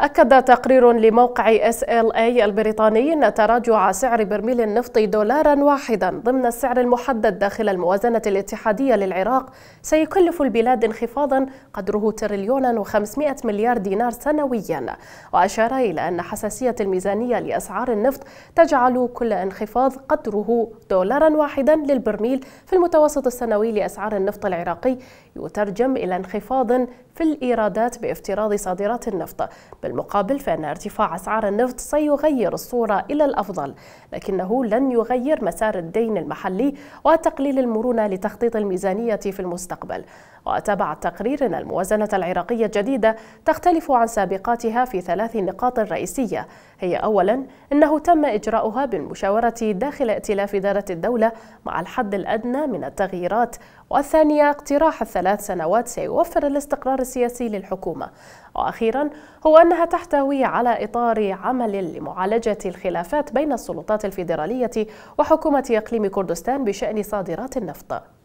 أكد تقرير لموقع اس ال اي البريطاني أن تراجع سعر برميل النفط دولارا واحدا ضمن السعر المحدد داخل الموازنة الاتحادية للعراق سيكلف البلاد انخفاضا قدره تريليونا و500 مليار دينار سنويا وأشار إلى أن حساسية الميزانية لأسعار النفط تجعل كل انخفاض قدره دولارا واحدا للبرميل في المتوسط السنوي لأسعار النفط العراقي يترجم إلى انخفاض في الإيرادات بافتراض صادرات النفط بالمقابل فإن ارتفاع أسعار النفط سيغير الصورة إلى الأفضل لكنه لن يغير مسار الدين المحلي وتقليل المرونة لتخطيط الميزانية في المستقبل وتابع التقرير أن الموازنة العراقية الجديدة تختلف عن سابقاتها في ثلاث نقاط رئيسية هي أولا أنه تم إجراؤها بالمشاورة داخل ائتلاف إدارة الدولة مع الحد الأدنى من التغييرات والثانية اقتراح الثلاث سنوات سيوفر الاستقرار السياسي للحكومة وأخيرا هو أنها إنها تحتوي على إطار عمل لمعالجة الخلافات بين السلطات الفيدرالية وحكومة إقليم كردستان بشأن صادرات النفط